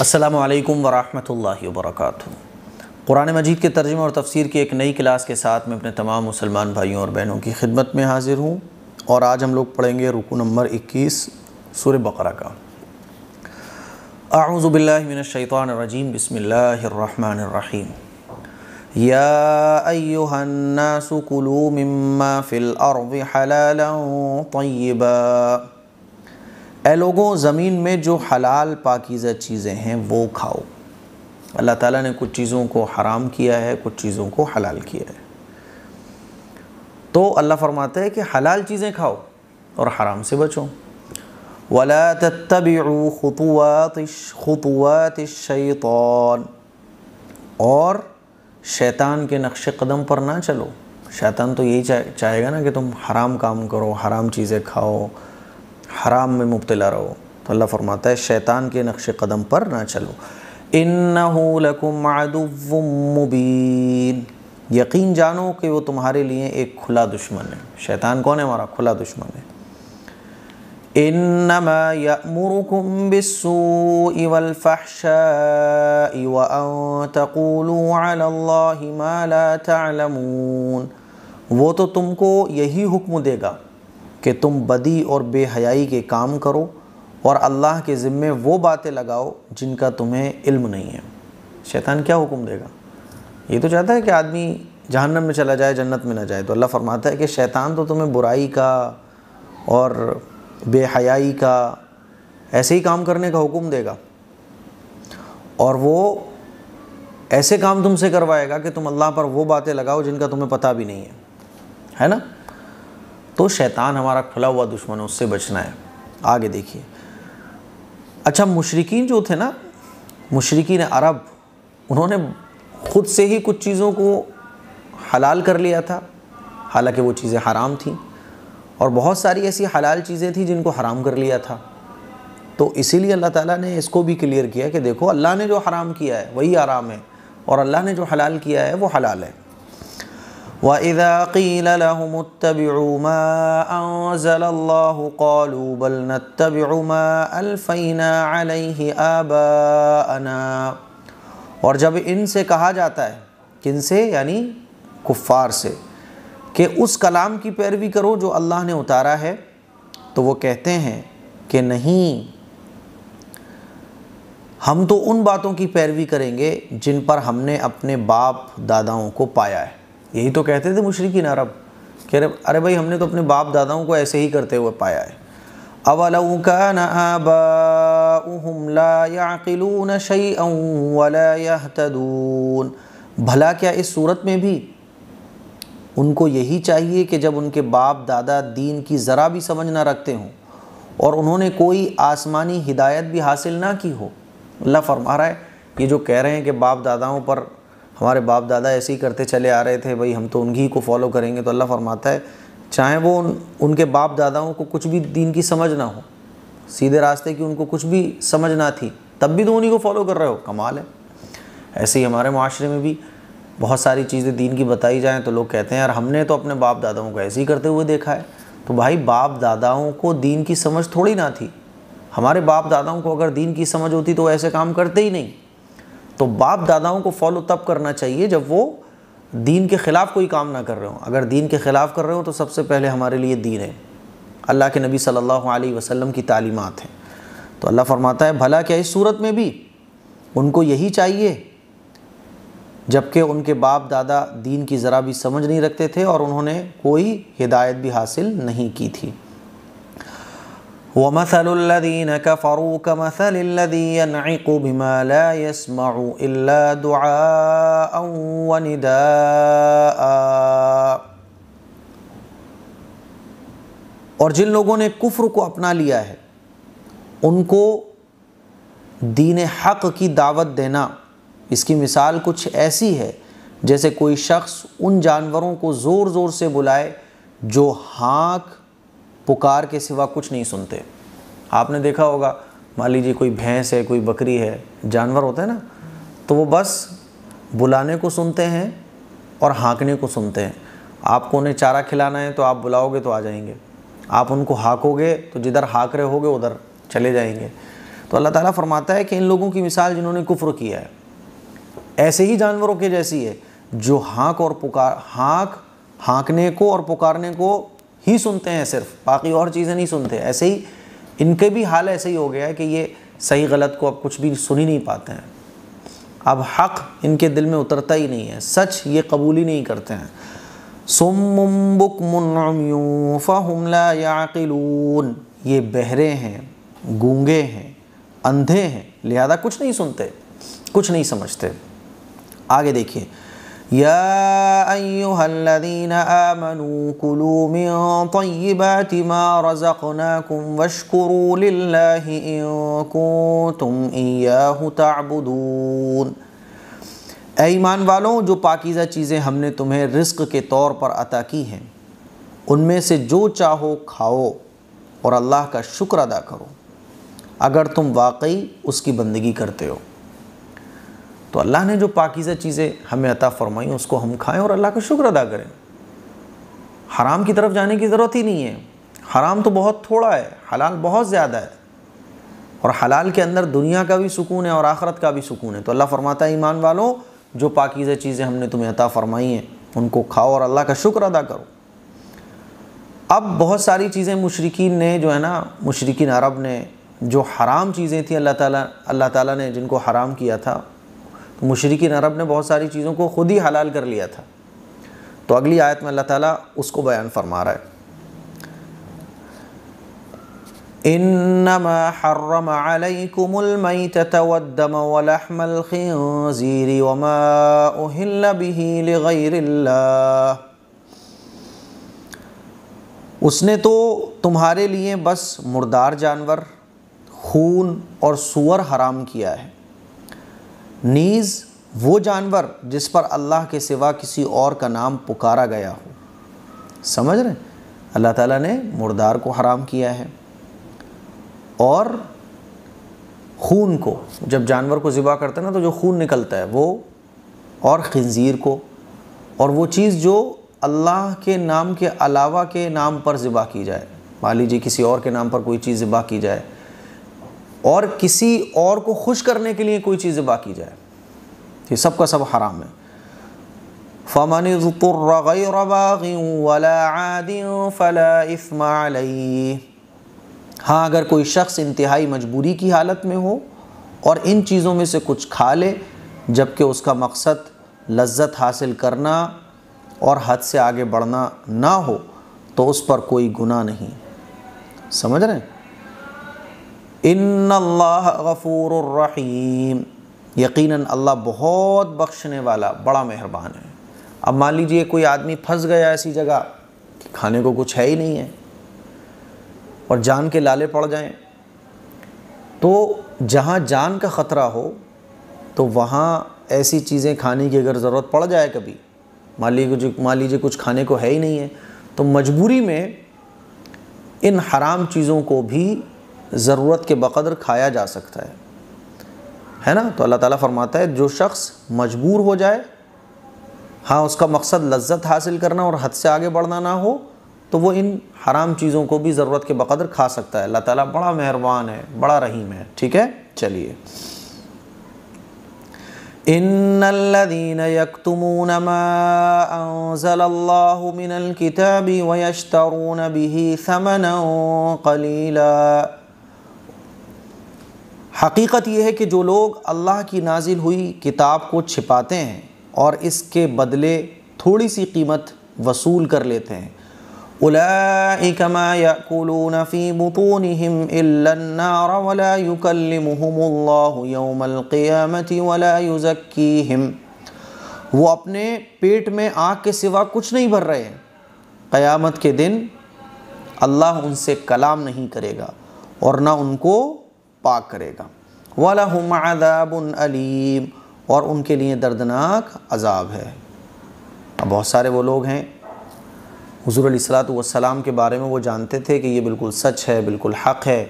असलकम वरहमल वर्क कुरान मजीद के तर्जे और तफसीर की एक नई क्लास के साथ मैं अपने तमाम मुसलमान भाइयों और बहनों की खिदमत में हाज़िर हूँ और आज हम लोग पढ़ेंगे रुकू नंबर 21 सूर बकरा का बसमीम या फिल ए लोगों ज़मीन में जो हलाल पाकिज़ा चीज़ें हैं वो खाओ अल्लाह ताला ने कुछ चीज़ों को हराम किया है कुछ चीज़ों को हलाल किया है तो अल्लाह फरमाता है कि हलाल चीज़ें खाओ और हराम से बचो वला तभी खतवात खतवात शैतान और शैतान के नक्श कदम पर ना चलो शैतान तो यही चाहेगा ना कि तुम हराम काम करो हराम चीज़ें खाओ हराम में मुबतला रहो तो अल्लाह फरमाता है शैतान के नक्श कदम पर ना चलो इन यकीन जानो कि वो तुम्हारे लिए एक खुला दुश्मन है शैतान कौन है हमारा खुला दुश्मन है वो तो तुमको यही हुक्म देगा कि तुम बदी और बेहयाई के काम करो और अल्लाह के ज़िम्मे वो बातें लगाओ जिनका तुम्हें इल्म नहीं है शैतान क्या हुक्म देगा ये तो चाहता है कि आदमी जहन्नम में चला जाए जन्नत में ना जाए तो अल्लाह फरमाता है कि शैतान तो तुम्हें बुराई का और बेहयाई का ऐसे ही काम करने का हुक्म देगा और वो ऐसे काम तुमसे करवाएगा कि तुम अल्लाह पर वो बातें लगाओ जिनका तुम्हें पता भी नहीं है है ना तो शैतान हमारा खुला हुआ दुश्मन है उससे बचना है आगे देखिए अच्छा मुशरकिन जो थे ना मुशरकिन अरब उन्होंने ख़ुद से ही कुछ चीज़ों को हलाल कर लिया था हालांकि वो चीज़ें हराम थीं और बहुत सारी ऐसी हलाल चीज़ें थी जिनको हराम कर लिया था तो इसीलिए अल्लाह ताला ने इसको भी क्लियर किया कि देखो अल्लाह ने जो हराम किया है वही आराम है और अल्लाह ने जो हलाल किया है वो हलाल है وإذا قيل لهم اتبعوا ما أنزل الله قالوا بل نتبع ما ألفينا عليه آباءنا और जब इनसे कहा जाता है किन से यानी कुफ़ार से कि उस कलाम की पैरवी करो जो अल्लाह ने उतारा है तो वो कहते हैं कि नहीं हम तो उन बातों की पैरवी करेंगे जिन पर हमने अपने बाप दादाओं को पाया है यही तो कहते थे मुशरकिन अरब कह रहे अरे भाई हमने तो अपने बाप दादाओं को ऐसे ही करते हुए पाया है अवलऊ का नाबाकिलून शई वलातदून भला क्या इस सूरत में भी उनको यही चाहिए कि जब उनके बाप दादा दीन की ज़रा भी समझ ना रखते हों और उन्होंने कोई आसमानी हिदायत भी हासिल ना की हो अल्लाह फरमा रहा है ये जो कह रहे हैं कि बाप दादाओं पर हमारे बाप दादा ऐसे ही करते चले आ रहे थे भाई हम तो उनकी को फॉलो करेंगे तो अल्लाह फरमाता है चाहे वो उन, उनके बाप दादाओं को कुछ भी दीन की समझ ना हो सीधे रास्ते की उनको कुछ भी समझ ना थी तब भी तो उन्हीं को फॉलो कर रहे हो कमाल है ऐसे ही हमारे माशरे में भी बहुत सारी चीज़ें दीन की बताई जाएँ तो लोग कहते हैं यार हमने तो अपने बाप दादाओं को ऐसे ही करते हुए देखा है तो भाई बाप दादाओं को दीन की समझ थोड़ी ना थी हमारे बाप दादाओं को अगर दीन की समझ होती तो ऐसे काम करते ही नहीं तो बाप दादाओं को फॉलो तब करना चाहिए जब वो दीन के ख़िलाफ़ कोई काम ना कर रहे हो अगर दीन के ख़िलाफ़ कर रहे हो तो सबसे पहले हमारे लिए दीन है अल्लाह के नबी सल्लल्लाहु अलैहि वसल्लम की तालीमत हैं तो अल्लाह फरमाता है भला क्या इस सूरत में भी उनको यही चाहिए जबकि उनके बाप दादा दीन की ज़रा भी समझ नहीं रखते थे और उन्होंने कोई हिदायत भी हासिल नहीं की थी ومثل الذين كفروا كمثل الذي ينعق بما لا يسمع إلا دعاء ونداء और जिन लोगों ने कुफ्र को अपना लिया है उनको दीन हक की दावत देना इसकी मिसाल कुछ ऐसी है जैसे कोई शख्स उन जानवरों को ज़ोर ज़ोर से बुलाए जो हाँक पुकार के सिवा कुछ नहीं सुनते आपने देखा होगा मान लीजिए कोई भैंस है कोई बकरी है जानवर होते हैं ना तो वो बस बुलाने को सुनते हैं और हाँकने को सुनते हैं आपको उन्हें चारा खिलाना है तो आप बुलाओगे तो आ जाएंगे आप उनको हाँकोगे तो जिधर हाँक रहे होगे उधर चले जाएंगे तो अल्लाह ताला फरमाता है कि इन लोगों की मिसाल जिन्होंने कुफ्र किया है ऐसे ही जानवरों के जैसी है जो हाँक और पुकार हाँक हाँकने को और पुकारने को ही सुनते हैं सिर्फ बाकी और चीज़ें नहीं सुनते ऐसे ही इनके भी हाल ऐसे ही हो गया है कि ये सही गलत को अब कुछ भी सुन ही नहीं पाते हैं अब हक इनके दिल में उतरता ही नहीं है सच ये कबूल ही नहीं करते हैं सुम बुक ये बहरे हैं गूंगे हैं अंधे हैं लिहाजा कुछ नहीं सुनते कुछ नहीं समझते आगे देखिए يا أيها الذين آمنوا كلوا من طيبات ما رزقناكم واشكروا لله إن كنتم إياه تعبدون ईमान वालों जो पाकिज़ा चीज़ें हमने तुम्हें रिस्क के तौर पर अता की हैं उनमें से जो चाहो खाओ और अल्लाह का शुक्र अदा करो अगर तुम वाकई उसकी बंदगी करते हो तो अल्लाह ने जो पाकिज़ा चीज़ें हमें अता फ़रमाई उसको हम खाएं और अल्लाह का शुक्र अदा करें हराम की तरफ जाने की ज़रूरत ही नहीं है हराम तो बहुत थोड़ा है हलाल बहुत ज़्यादा है और हलाल के अंदर दुनिया का भी सुकून है और आखरत का भी सुकून है तो अल्लाह फ़रमाता है ईमान वालों जो पाकिज़ा चीज़ें हमने तुम्हें अता फ़रमाई हैं उनको खाओ और अल्लाह का शुक्र अदा करो अब बहुत सारी चीज़ें मशरकिन ने जो है ना मशरकिन अरब ने जो हराम चीज़ें थी अल्लाह ताला अल्लाह ताला ने जिनको हराम किया था तो मुशरकिन अरब ने बहुत सारी चीज़ों को ख़ुद ही हलाल कर लिया था तो अगली आयत में अल्लाह ताला उसको बयान फरमा रहा है उसने तो तुम्हारे लिए बस मुर्दार जानवर खून और सुअर हराम किया है नीज़ वो जानवर जिस पर अल्लाह के सिवा किसी और का नाम पुकारा गया हो समझ रहे अल्लाह ताला ने मुर्दार को हराम किया है और खून को जब जानवर को ज़िबा करते हैं ना तो जो खून निकलता है वो और खंजीर को और वो चीज़ जो अल्लाह के नाम के अलावा के नाम पर ज़िबा की जाए मान लीजिए किसी और के नाम पर कोई चीज़ ज़िबा की जाए और किसी और को खुश करने के लिए कोई चीज़ बाकी जाए ये सब का सब हराम है फमन फला हाँ अगर कोई शख्स इंतहाई मजबूरी की हालत में हो और इन चीज़ों में से कुछ खा ले जबकि उसका मकसद लज्जत हासिल करना और हद से आगे बढ़ना ना हो तो उस पर कोई गुनाह नहीं समझ रहे हैं गफ़ूररहीम यकीनन अल्लाह बहुत बख्शने वाला बड़ा मेहरबान है अब मान लीजिए कोई आदमी फंस गया ऐसी जगह कि खाने को कुछ है ही नहीं है और जान के लाले पड़ जाएं तो जहाँ जान का ख़तरा हो तो वहाँ ऐसी चीज़ें खाने की अगर ज़रूरत पड़ जाए कभी मान लीजिए मान लीजिए कुछ खाने को है ही नहीं है तो मजबूरी में इन हराम चीज़ों को भी ज़रूरत के बकदर खाया जा सकता है है ना तो अल्लाह ताला फरमाता है जो शख्स मजबूर हो जाए हाँ उसका मकसद लज्जत हासिल करना और हद से आगे बढ़ना ना हो तो वो इन हराम चीज़ों को भी ज़रूरत के बकदर खा सकता है अल्लाह ताला बड़ा मेहरबान है बड़ा रहीम है ठीक है चलिए إن الذين يكتمون हकीकत यह है कि जो लोग अल्लाह की नाजिल हुई किताब को छिपाते हैं और इसके बदले थोड़ी सी कीमत वसूल कर लेते हैं वो अपने पेट में आग के सिवा कुछ नहीं भर रहे क़यामत के दिन अल्लाह उनसे कलाम नहीं करेगा और ना उनको पाक करेगा वाला हम अलीम और उनके लिए दर्दनाक अजाब है अब बहुत सारे वो लोग हैं हजूर वसलाम के बारे में वो जानते थे कि ये बिल्कुल सच है बिल्कुल हक़ है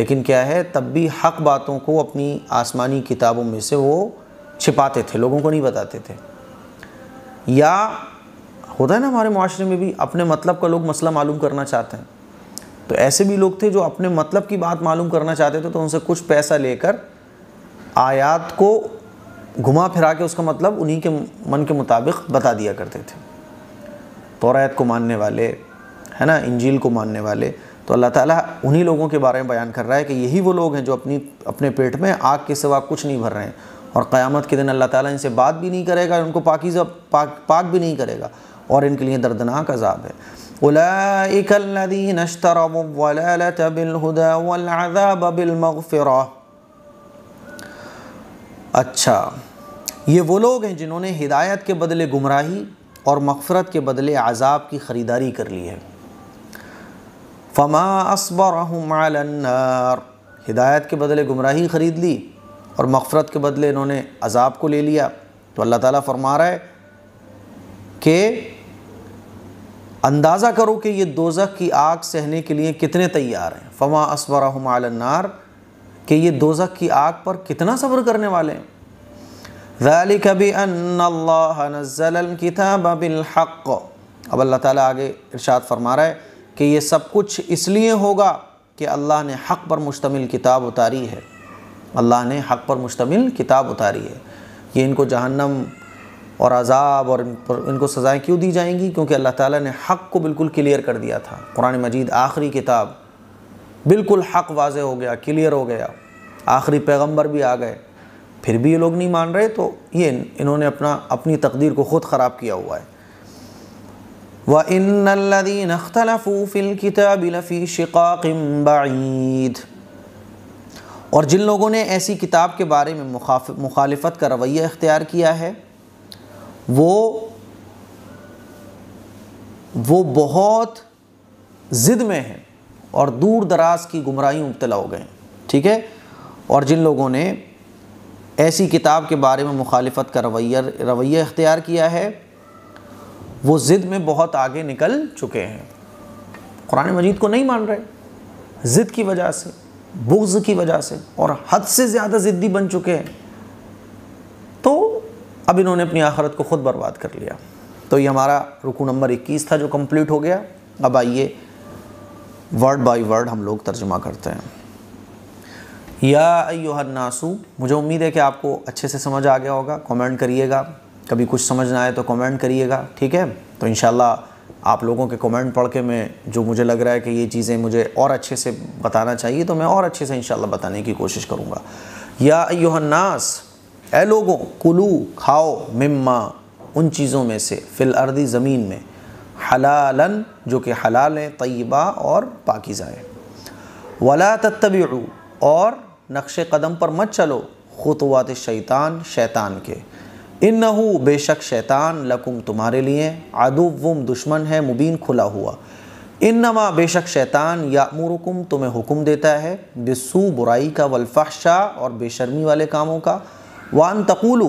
लेकिन क्या है तब भी हक़ बातों को अपनी आसमानी किताबों में से वो छिपाते थे लोगों को नहीं बताते थे या होता है ना हमारे माशरे में भी अपने मतलब का लोग मसला मालूम करना चाहते हैं तो ऐसे भी लोग थे जो अपने मतलब की बात मालूम करना चाहते थे तो उनसे कुछ पैसा लेकर आयात को घुमा फिरा के उसका मतलब उन्हीं के मन के मुताबिक बता दिया करते थे तोरात को मानने वाले है ना इंजील को मानने वाले तो अल्लाह ताला उन्हीं लोगों के बारे में बयान कर रहा है कि यही वो लोग हैं जो अपनी अपने पेट में आग के सिवा कुछ नहीं भर रहे हैं और क़यामत के दिन अल्लाह ताला इनसे बात भी नहीं करेगा उनको पाकिज़ा पाक पाक भी नहीं करेगा और इनके लिए दर्दनाक अजाब है أولئك الذين اشتروا الضلالة بالهدى والعذاب بالمغفرة अच्छा ये वो लोग हैं जिन्होंने हिदायत के बदले गुमराही और मगफरत के बदले आज़ाब की ख़रीदारी कर ली है फमा असबर हिदायत के बदले गुमराही ख़रीद ली और मगफरत के बदले इन्होंने अज़ाब को ले लिया तो अल्लाह ताला फरमा रहा है कि अंदाज़ा करो कि ये दोजख की आग सहने के लिए कितने तैयार हैं फमा हमार कि ये दोजख की आग पर कितना सब्र करने वाले हैं الكتاب بالحق अब अल्लाह ताला आगे इरशाद फरमा रहा है कि ये सब कुछ इसलिए होगा कि अल्लाह ने हक़ पर मुश्तमिल किताब उतारी है अल्लाह ने हक़ पर मुश्तमिल किताब उतारी है ये इनको जहन्नम और अजाब और इन पर इनको सज़ाएँ क्यों दी जाएंगी क्योंकि अल्लाह ताला ने हक़ को बिल्कुल क्लियर कर दिया था कुरान मजीद आखिरी किताब बिल्कुल हक़ वाज हो गया क्लियर हो गया आखिरी पैगम्बर भी आ गए फिर भी ये लोग नहीं मान रहे तो ये इन्होंने अपना अपनी तकदीर को ख़ुद ख़राब किया हुआ है व इन अख्तलफ़ूफ़िल किताब लफ़ी और जिन लोगों ने ऐसी किताब के बारे में मुखालफत का रवैया इख्तियार किया है वो वो बहुत ज़िद में हैं और दूर दराज की गुमराही मुबतला हो गए ठीक है और जिन लोगों ने ऐसी किताब के बारे में मुखालफत का रवैया रवैया अख्तियार किया है वो ज़िद में बहुत आगे निकल चुके हैं कुरान मजीद को नहीं मान रहे ज़िद की वजह से बुग्ज़ की वजह से और हद से ज़्यादा ज़िद्दी बन चुके हैं अब इन्होंने अपनी आखरत को ख़ुद बर्बाद कर लिया तो ये हमारा रुकू नंबर इक्कीस था जो कम्प्लीट हो गया अब आइए वर्ड बाई वर्ड हम लोग तर्जुमा करते हैं या योहर नासू मुझे उम्मीद है कि आपको अच्छे से समझ आ गया होगा कमेंट करिएगा कभी कुछ समझ ना आए तो कमेंट करिएगा ठीक है तो इन आप लोगों के कमेंट पढ़ के मैं जो मुझे लग रहा है कि ये चीज़ें मुझे और अच्छे से बताना चाहिए तो मैं और अच्छे से इन बताने की कोशिश करूँगा या अयोहन्नास ए लोगों कुलू खाओ मिम्मा उन चीज़ों में से फिल अर्दी ज़मीन में हलालन जो कि हलाल हैं तयबा और पाकिज़ा है वला तत्तबी और नक्श कदम पर मत चलो खुतवात शैतान शैतान के इन बेशक शैतान लकुम तुम्हारे लिए आदुवम दुश्मन है मुबीन खुला हुआ इन नमा बेशक शैतान यामुरकुम तुम्हें हुक्म देता है बिसू बुराई का वलफाशा और बेशर्मी वाले कामों का वान तकुलू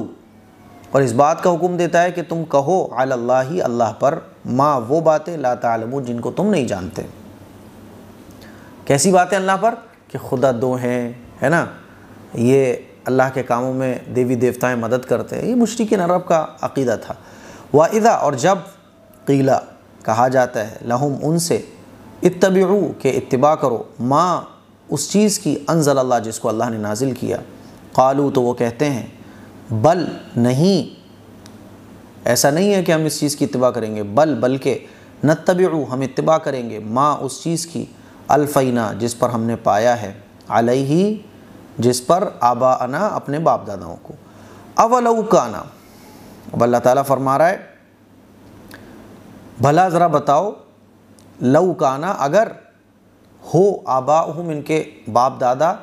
और इस बात का हुक्म देता है कि तुम कहो अल्लाह ही अल्लाह पर माँ वो बातें ला तालमू जिनको तुम नहीं जानते कैसी बातें अल्लाह पर कि खुदा दो हैं है ना ये अल्लाह के कामों में देवी देवताएं मदद करते हैं ये मुश्किल नरब का अकीदा था वाहिदा और जब कीला कहा जाता है उन उनसे इतबू के इतबा करो माँ उस चीज़ की अनजल अल्लाह जिसको अल्लाह ने नाजिल किया कालू तो वो कहते हैं बल नहीं ऐसा नहीं है कि हम इस चीज़ की इतबा करेंगे बल बल्कि न तबू हम इतबा करेंगे माँ उस चीज़ की अलफ़ैना जिस पर हमने पाया है अलही जिस पर आबा आना अपने बाप दादाओं को अवलऊ का आना अब अल्लाह ताली फरमा रहा है भला ज़रा बताओ लऊ का आना अगर हो आबा हम इनके बाप दादा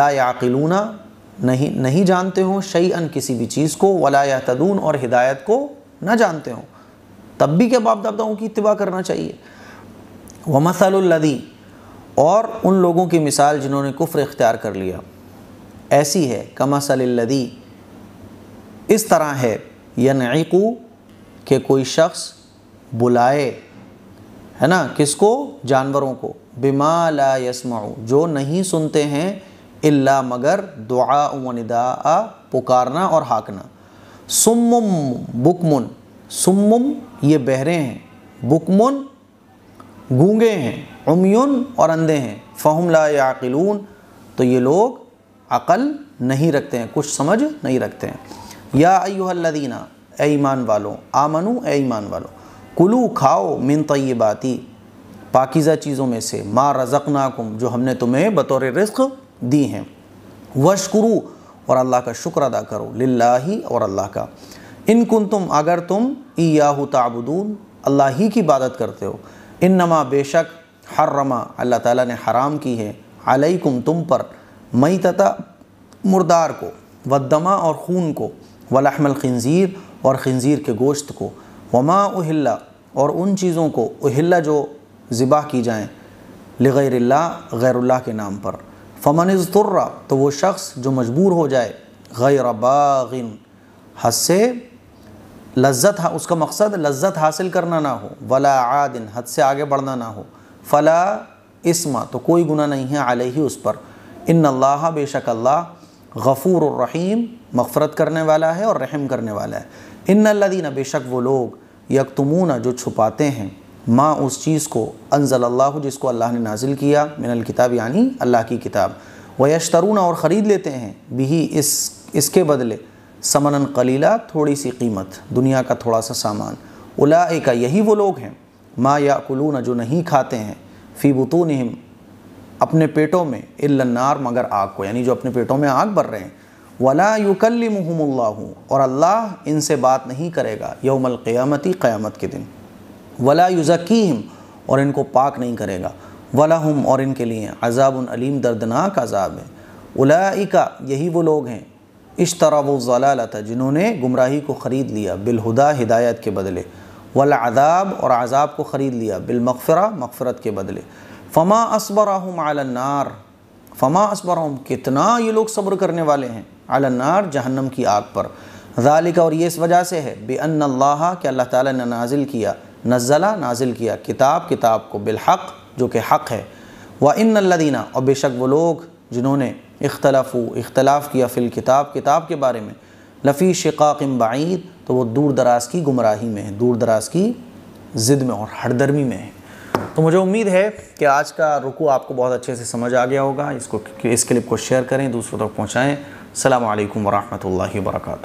ला याकिलूना नहीं नहीं जानते हों शई अन किसी भी चीज़ को वला या तदून और हिदायत को ना जानते हों तब भी क्या बाप दादाओं की इतबा करना चाहिए व मसलदी और उन लोगों की मिसाल जिन्होंने कुफ्र इख्तियार कर लिया ऐसी है कमसलदी इस तरह है यनकू के कोई शख्स बुलाए है ना किसको जानवरों को बिमा ला यसमाऊ जो नहीं सुनते हैं इल्ला मगर दुआ वनिदा पुकारना और हाँकना सुम्मुम बुकमुन सुम्मुम ये बहरे हैं बुकमुन गूंगे हैं उमयुन और अंधे हैं फहमला ला याकिलून तो ये लोग अकल नहीं रखते हैं कुछ समझ नहीं रखते हैं या अयुहल्लदीना ए ईमान वालों आमनु ए ईमान वालों कुलू खाओ मिन तयबाती पाकिज़ा चीज़ों में से माँ रज़क़नाकुम जो हमने तुम्हें बतौर रिस्क दी हैं वशकुरु और अल्लाह का शुक्र अदा करो लाही और अल्लाह का इन कुन तुम अगर तुम ईयाहू ताबुदून अल्लाह ही की इबादत करते हो इन नमा बेशक रमा अल्लाह ताला ने हराम की है अलैकुम तुम पर मई तथा मुर्दार को वदमा और खून को वलहमल खंजीर और खनजीर के गोश्त को वमा उहिल्ला और उन चीज़ों को उहिल्ला जो ज़िबा की जाएँ लगैर गैरुल्ला के नाम पर फमन तुर्रा तो वो शख्स जो मजबूर हो जाए गैर बागिन हद से लज्जत उसका मकसद लज्जत हासिल करना ना हो वला आदिन हद से आगे बढ़ना ना हो फ़ला इसमा तो कोई गुना नहीं है आलही उस पर इन अल्लाह बेशक अल्लाह गफ़ूर रहीम मफ़रत करने वाला है और रहम करने वाला है इन लदीना बेशक वो लोग यकतमून जो छुपाते हैं माँ उस चीज़ को अनजल अल्लाह जिसको अल्लाह ने नाजिल किया मिनल किताब यानी अल्लाह की किताब वयशतरून और ख़रीद लेते हैं भी इस इसके बदले समनन कलीला थोड़ी सी कीमत दुनिया का थोड़ा सा सामान उला का यही वो लोग हैं माँ या कुलून जो नहीं खाते हैं फ़ी बतून अपने पेटों में इल्लन्नार मगर आग को यानी जो अपने पेटों में आग भर रहे हैं वला युकलमहमल्ला और अल्लाह इनसे बात नहीं करेगा यौमल क़यामती क़यामत के दिन वला युज़कीम और इनको पाक नहीं करेगा वला हम और इनके लिए अजाब अलीम दर्दनाक अजाब है उलाइका यही वो लोग हैं इस तरह वो था जिन्होंने गुमराही को ख़रीद लिया बिलहुदा हिदायत के बदले वल अदाब और अजाब को ख़रीद लिया बिलमफ़रा मफ़रत के बदले फ़मा असबरहम आलनार फ़मा असबरहम कितना ये लोग सब्र करने वाले हैं आलनार जहन्नम की आग पर जालिका और ये इस वजह से है बेअल्ला के अल्लाह ताली ने नाजिल किया नज़ला नाजिल किया किताब किताब को बिलहक जो कि हक़ है व इन लदीना और बेशक वो लोग जिन्होंने इख्तलाफ़ इख्तलाफ किया फ़िल किताब किताब के बारे में लफ़ी शिकाक बाईद तो वो दूर दराज की गुमराही में है दूर दराज की ज़िद में और हरदर्मी में है तो मुझे उम्मीद है कि आज का रुकू आपको बहुत अच्छे से समझ आ गया होगा इसको इस क्लिप को शेयर करें दूसरों तक पहुँचाएँ अल्लाम वरहमल वर्का